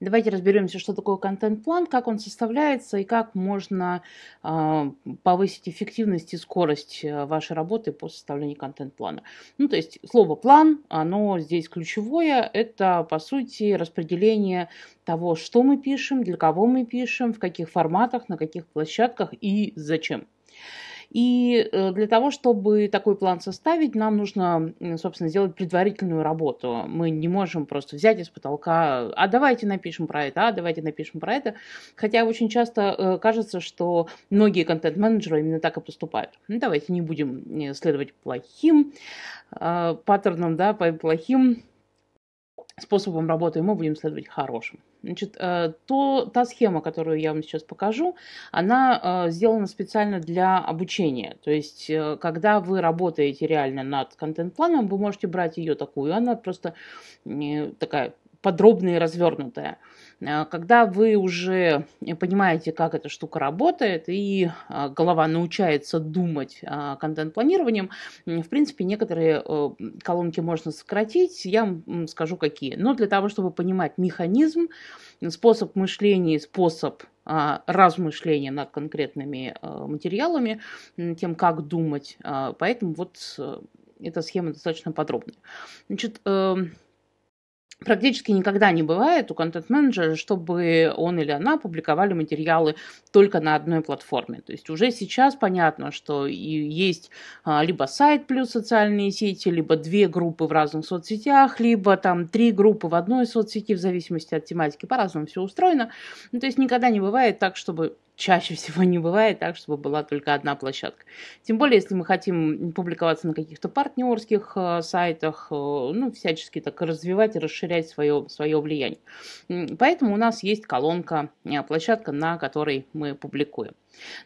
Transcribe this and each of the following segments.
Давайте разберемся, что такое контент-план, как он составляется и как можно э, повысить эффективность и скорость э, вашей работы по составлению контент-плана. Ну, то есть слово «план», оно здесь ключевое, это, по сути, распределение того, что мы пишем, для кого мы пишем, в каких форматах, на каких площадках и зачем. И э, для того, чтобы такой план составить, нам нужно, собственно, сделать предварительную работу. Мы не можем просто взять из потолка, а давайте напишем про это, а давайте напишем про это. Хотя очень часто э, кажется, что многие контент-менеджеры именно так и поступают. Ну, давайте не будем э, следовать плохим паттернам, да, по плохим способом работы мы будем следовать хорошим. Значит, э, то, та схема, которую я вам сейчас покажу, она э, сделана специально для обучения. То есть, э, когда вы работаете реально над контент-планом, вы можете брать ее такую. Она просто такая подробная и развернутая. Э, когда вы уже понимаете, как эта штука работает, и а, голова научается думать а, контент-планированием, в принципе, некоторые э, колонки можно сократить. Я вам скажу, какие. Но для того, чтобы понимать механизм, способ мышления, способ а, размышления над конкретными э, материалами, тем, как думать. Поэтому вот эта схема достаточно подробная. Значит, эм, практически никогда не бывает у контент-менеджера, чтобы он или она публиковали материалы только на одной платформе. То есть уже сейчас понятно, что и есть а, либо сайт плюс социальные сети, либо две группы в разных соцсетях, либо там три группы в одной соцсети, в зависимости от тематики, по-разному все устроено. Ну, то есть никогда не бывает так, чтобы чаще всего не бывает так, чтобы была только одна площадка. Тем более, если мы хотим публиковаться на каких-то партнерских э, сайтах, э, ну, всячески так развивать и расширять свое, свое влияние. Поэтому у нас есть колонка, э, площадка, на которой мы публикуем.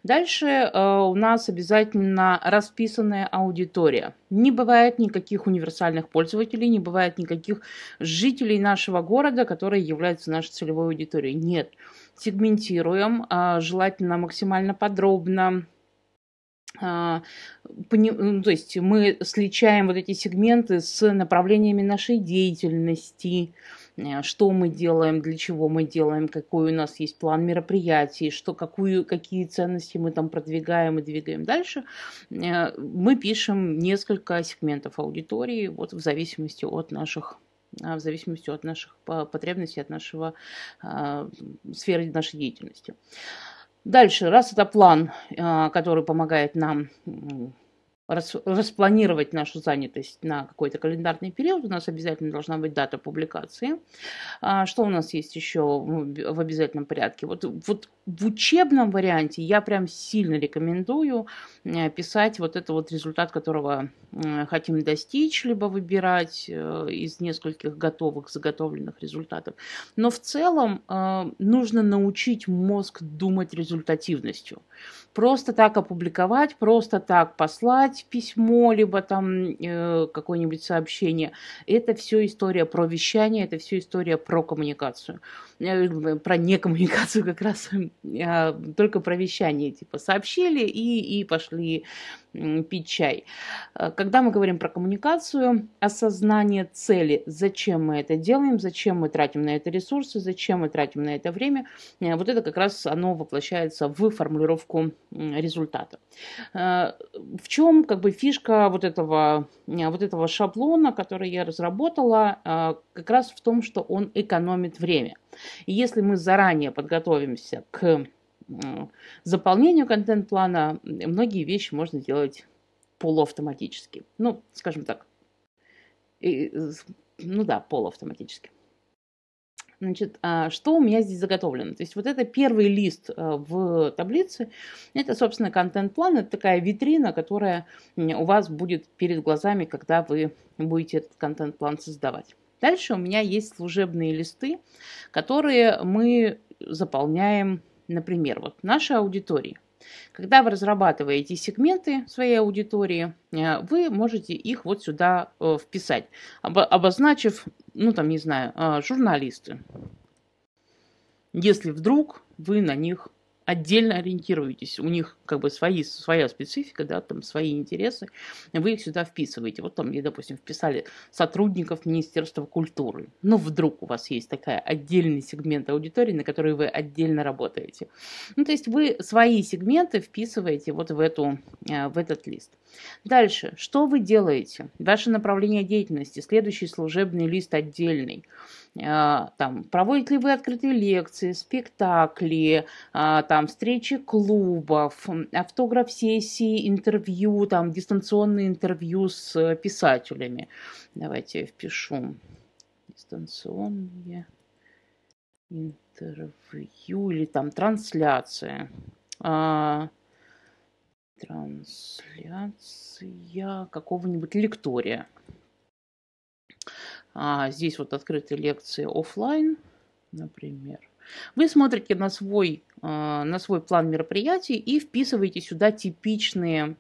Дальше э, у нас обязательно расписанная аудитория. Не бывает никаких универсальных пользователей, не бывает никаких жителей нашего города, которые являются нашей целевой аудиторией. Нет. Нет сегментируем, а, желательно максимально подробно. А, ну, то есть мы сличаем вот эти сегменты с направлениями нашей деятельности, э, что мы делаем, для чего мы делаем, какой у нас есть план мероприятий, что, какую, какие ценности мы там продвигаем и двигаем дальше, э, мы пишем несколько сегментов аудитории вот в зависимости от наших а, в зависимости от наших потребностей, от нашего а, сферы нашей деятельности. Дальше, раз это план, а, который помогает нам распланировать нашу занятость на какой-то календарный период. У нас обязательно должна быть дата публикации. А, что у нас есть еще в обязательном порядке? Вот, вот в учебном варианте я прям сильно рекомендую э, писать вот это вот результат, которого э, хотим достичь, либо выбирать э, из нескольких готовых, заготовленных результатов. Но в целом нужно научить мозг думать результативностью просто так опубликовать, просто так послать письмо, либо там э, какое-нибудь сообщение. Это все история про вещание, это все история про коммуникацию. Э, про некоммуникацию как раз, э, только про вещание. Типа сообщили и, и пошли пить чай. Э, когда мы говорим про коммуникацию, осознание цели, зачем мы это делаем, зачем мы тратим на это ресурсы, зачем мы тратим на это время, э, вот это как раз оно воплощается в формулировку результата. Э, в чем как бы фишка вот этого, вот этого шаблона, который я разработала, как раз в том, что он экономит время. И если мы заранее подготовимся к заполнению контент-плана многие вещи можно делать полуавтоматически. Ну, скажем так. И, э, ну да, полуавтоматически. Значит, а, что у меня здесь заготовлено? То есть вот это первый лист э, в таблице, это, собственно, контент-план, это такая витрина, которая у вас будет перед глазами, когда вы будете этот контент-план создавать. Дальше у меня есть служебные листы, которые мы заполняем Например, вот нашей аудитории. Когда вы разрабатываете сегменты своей аудитории, э, вы можете их вот сюда э, вписать, обозначив, ну там, не знаю, э, журналисты. Если вдруг вы на них отдельно ориентируетесь. У них как бы свои, своя специфика, да, там свои интересы. Вы их сюда вписываете. Вот там, я, допустим, вписали сотрудников Министерства культуры. Но ну, вдруг у вас есть такая отдельный сегмент аудитории, на который вы отдельно работаете. Ну, то есть вы свои сегменты вписываете вот в, эту, э, в этот лист. Дальше. Что вы делаете? Ваше направление деятельности. Следующий служебный лист отдельный. Э, там, проводите ли вы открытые лекции, спектакли, э, там, встречи клубов, автограф-сессии, интервью, там, дистанционные интервью с э, писателями. Давайте я впишу дистанционные интервью или там трансляции. Трансляция какого-нибудь лектория. А, здесь вот открытые лекции офлайн, например. Вы смотрите на свой, э, на свой план мероприятий и вписываете сюда типичные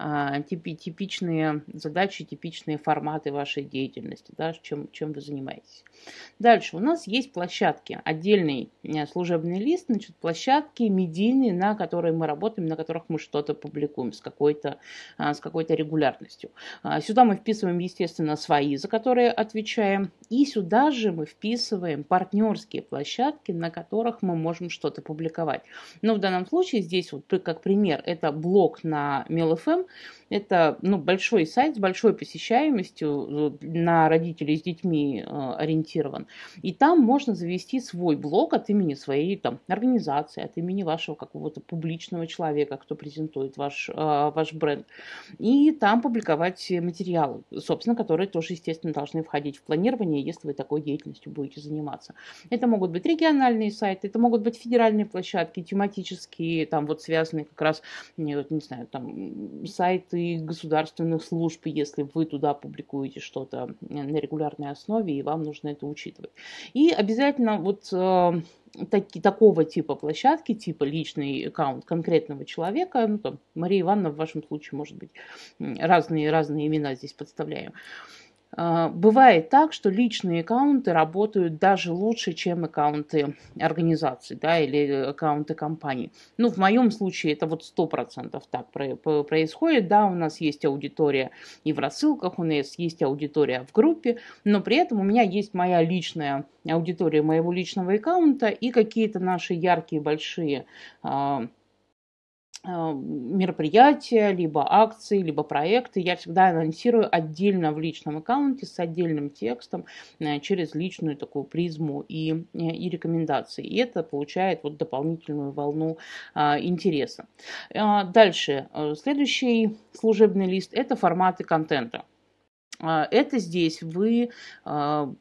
а, типичные задачи, типичные форматы вашей деятельности, да, чем, чем вы занимаетесь. Дальше у нас есть площадки, отдельный э, служебный лист, значит, площадки медийные, на которые мы работаем, на которых мы что-то публикуем с какой-то, а, с какой-то регулярностью. А, сюда мы вписываем, естественно, свои, за которые отвечаем, и сюда же мы вписываем партнерские площадки, на которых мы можем что-то публиковать. Но в данном случае здесь вот как пример это блог на MailFM, это ну, большой сайт с большой посещаемостью на родителей с детьми э, ориентирован. И там можно завести свой блог от имени своей там, организации, от имени вашего какого-то публичного человека, кто презентует ваш, э, ваш бренд. И там публиковать материалы, собственно, которые тоже, естественно, должны входить в планирование, если вы такой деятельностью будете заниматься. Это могут быть региональные сайты, это могут быть федеральные площадки, тематические, там вот связанные как раз, не, не знаю, там с сайты государственных служб, если вы туда публикуете что-то на регулярной основе, и вам нужно это учитывать. И обязательно вот э, так, такого типа площадки, типа личный аккаунт конкретного человека, ну там Мария Ивановна в вашем случае, может быть, разные, разные имена здесь подставляем а, бывает так, что личные аккаунты работают даже лучше, чем аккаунты организации да, или аккаунты компании. Ну, в моем случае это вот сто процентов так происходит. Да, у нас есть аудитория и в рассылках, у нас есть аудитория в группе, но при этом у меня есть моя личная аудитория моего личного аккаунта и какие-то наши яркие большие а, а, мероприятия, либо акции, либо проекты. Я всегда анонсирую отдельно в личном аккаунте с отдельным текстом э, через личную такую призму и, э, и рекомендации. И это получает вот дополнительную волну а, интереса. А, дальше. Э, следующий служебный лист – это форматы контента. А, это здесь вы а,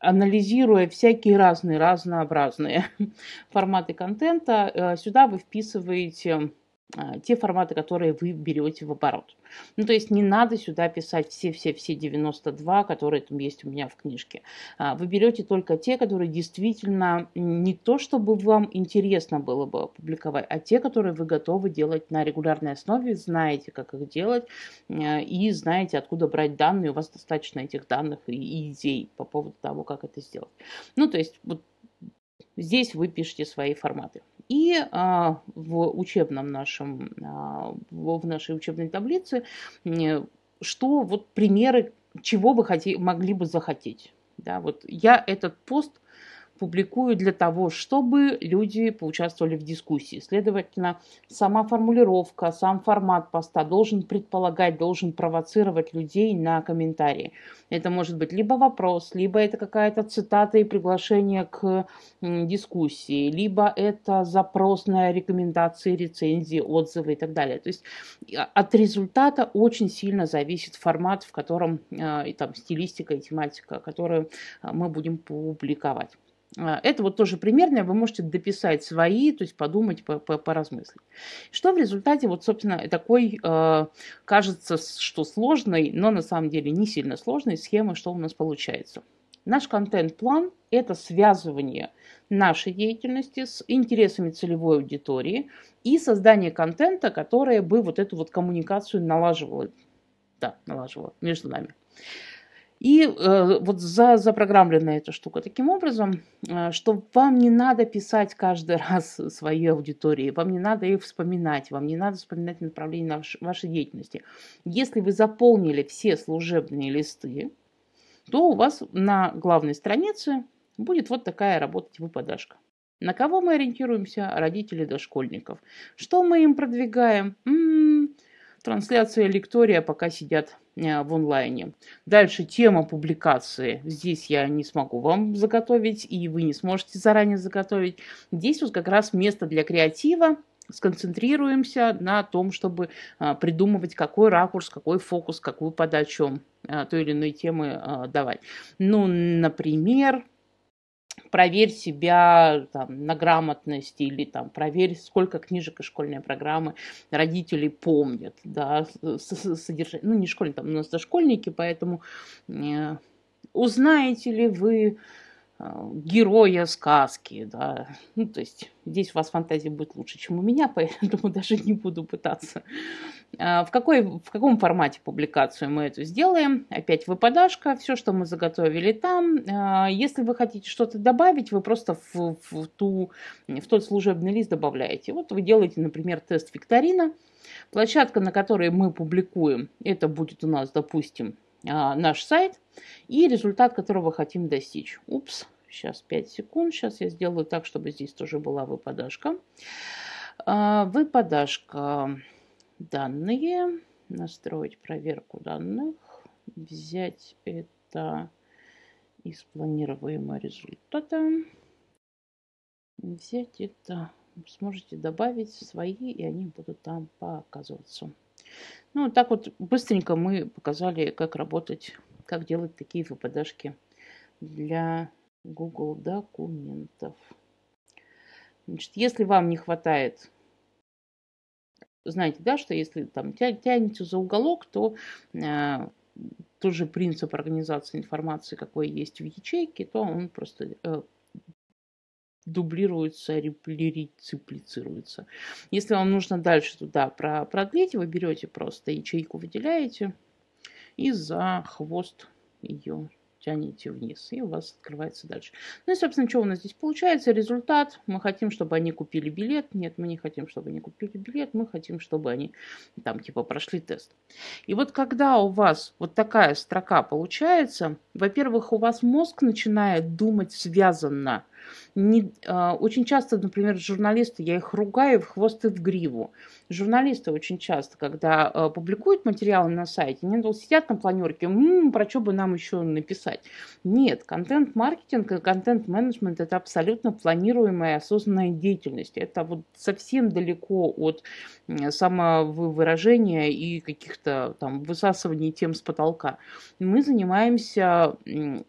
анализируя всякие разные разнообразные форматы контента, сюда вы вписываете а, те форматы, которые вы берете в оборот. Ну, то есть не надо сюда писать все-все-все 92, которые там есть у меня в книжке. А, вы берете только те, которые действительно не то, чтобы вам интересно было бы опубликовать, а те, которые вы готовы делать на регулярной основе, знаете, как их делать, э, и знаете, откуда брать данные, у вас достаточно этих данных и идей по поводу того, как это сделать. Ну, то есть вот здесь вы пишете свои форматы. И а, в учебном нашем, а, в нашей учебной таблице, что вот примеры, чего вы хоти, могли бы захотеть. Да, вот я этот пост публикую для того, чтобы люди поучаствовали в дискуссии. Следовательно, сама формулировка, сам формат поста должен предполагать, должен провоцировать людей на комментарии. Это может быть либо вопрос, либо это какая-то цитата и приглашение к дискуссии, либо это запрос на рекомендации, рецензии, отзывы и так далее. То есть а, от результата очень сильно зависит формат, в котором а, и там стилистика, и тематика, которую а, мы будем публиковать. А, это вот тоже примерное, вы можете дописать свои, то есть подумать, поразмыслить. Что в результате, вот, собственно, такой, а, кажется, что сложной, но на самом деле не сильно сложной схемы, что у нас получается. Наш контент-план – это связывание нашей деятельности с интересами целевой аудитории и создание контента, которое бы вот эту вот коммуникацию налаживало, да, налаживало между нами. И э, вот за, запрограммлена эта штука таким образом, э, что вам не надо писать каждый раз своей аудитории, вам не надо их вспоминать, вам не надо вспоминать направление ваш, вашей деятельности. Если вы заполнили все служебные листы, то у вас на главной странице будет вот такая работа типа подашка. На кого мы ориентируемся? Родители дошкольников. Что мы им продвигаем? М-м, Трансляция лектория пока сидят э, в онлайне. Дальше тема публикации. Здесь я не смогу вам заготовить, и вы не сможете заранее заготовить. Здесь вот как раз место для креатива. Сконцентрируемся на том, чтобы э, придумывать, какой ракурс, какой фокус, какую подачу э, той или иной темы давать. Ну, например, проверь себя там, на грамотность или там, проверь, сколько книжек и школьной программы родители помнят, да, содержание, ну не школьные, там у нас дошкольники, поэтому э, узнаете ли вы Э, героя сказки, да. Ну, то есть здесь у вас фантазия будет лучше, чем у меня, поэтому даже не буду пытаться. Э, в, какой, в каком формате публикацию мы эту сделаем? Опять выпадашка, все, что мы заготовили там. Э, если вы хотите что-то добавить, вы просто в, в, ту, в тот служебный лист добавляете. Вот вы делаете, например, тест викторина. Площадка, на которой мы публикуем, это будет у нас, допустим, а, наш сайт и результат, которого хотим достичь. Упс, сейчас 5 секунд, сейчас я сделаю так, чтобы здесь тоже была выпадашка. А, выпадашка данные, настроить проверку данных, взять это из планируемого результата, взять это, сможете добавить свои, и они будут там показываться. Ну, так вот быстренько мы показали, как работать, как делать такие выпадашки для Google документов. Значит, если вам не хватает, знаете, да, что если там тянете за уголок, то э, тот же принцип организации информации, какой есть в ячейке, то он просто э, дублируется, реплициплицируется. Если вам нужно дальше туда продлить, вы берете просто ячейку, выделяете и за хвост ее тянете вниз, и у вас открывается дальше. Ну и, собственно, что у нас здесь получается? Результат. Мы хотим, чтобы они купили билет. Нет, мы не хотим, чтобы они купили билет. Мы хотим, чтобы они там типа прошли тест. И вот когда у вас вот такая строка получается, во-первых, у вас мозг начинает думать связанно. Не, э, очень часто, например, журналисты, я их ругаю в хвост и в гриву. Журналисты очень часто, когда э, публикуют материалы на сайте, они сидят на планерке, м-м, про что бы нам еще написать. Нет, контент-маркетинг и контент-менеджмент – это абсолютно планируемая осознанная деятельность. Это вот совсем далеко от самовыражения и каких-то там высасываний тем с потолка. Мы занимаемся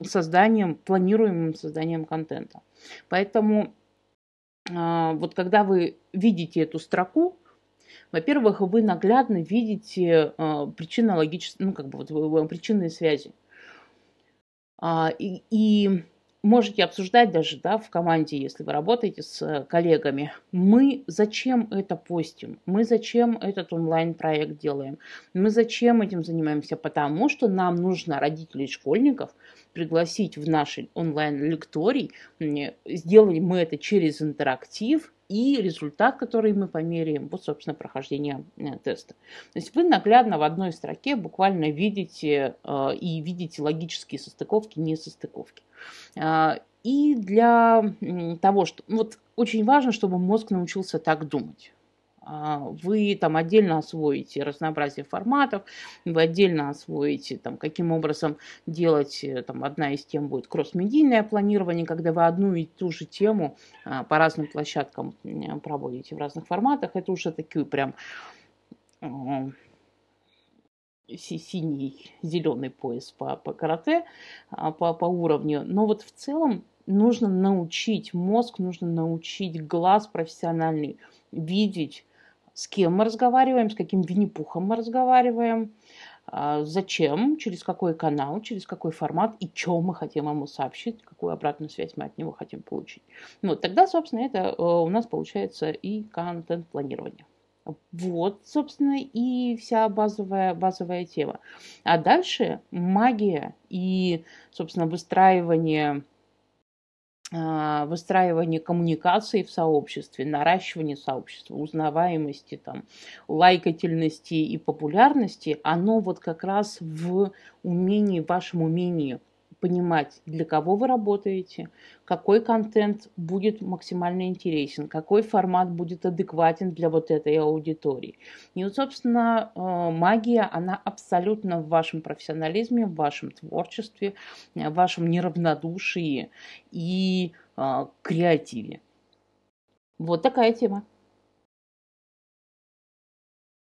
созданием, планируемым созданием контента. Поэтому а, вот когда вы видите эту строку, во-первых, вы наглядно видите а, причинно-логические, ну, как бы вот причинные связи. А, и, и можете обсуждать даже да, в команде, если вы работаете с э, коллегами, мы зачем это постим, мы зачем этот онлайн-проект делаем, мы зачем этим занимаемся, потому что нам нужно родителей школьников пригласить в наши онлайн-лекторий, э, сделали мы это через интерактив – и результат, который мы померяем, вот, собственно, прохождение э, теста. То есть вы наглядно в одной строке буквально видите э, и видите логические состыковки, несостыковки. Э, и для того, что... Вот очень важно, чтобы мозг научился так думать. А, вы там отдельно освоите разнообразие форматов, вы отдельно освоите, там, каким образом делать, э, там, одна из тем будет кросс-медийное планирование, когда вы одну и ту же тему а, по разным площадкам проводите в разных форматах, это уже такой прям синий, зеленый пояс по, по карате, а, по, по уровню. Но вот в целом нужно научить мозг, нужно научить глаз профессиональный видеть с кем мы разговариваем, с каким винипухом мы разговариваем, а, зачем, через какой канал, через какой формат и что мы хотим ему сообщить, какую обратную связь мы от него хотим получить. Ну, вот тогда, собственно, это э, у нас получается и контент-планирование. Вот, собственно, и вся базовая, базовая тема. А дальше магия и, собственно, выстраивание а, выстраивание коммуникации в сообществе, наращивание сообщества, узнаваемости, там, лайкательности и популярности, оно вот как раз в умении, в вашем умении понимать, для кого вы работаете, какой контент будет максимально интересен, какой формат будет адекватен для вот этой аудитории. И вот, собственно, э, магия, она абсолютно в вашем профессионализме, в вашем творчестве, э, в вашем неравнодушии и э, креативе. Вот такая тема.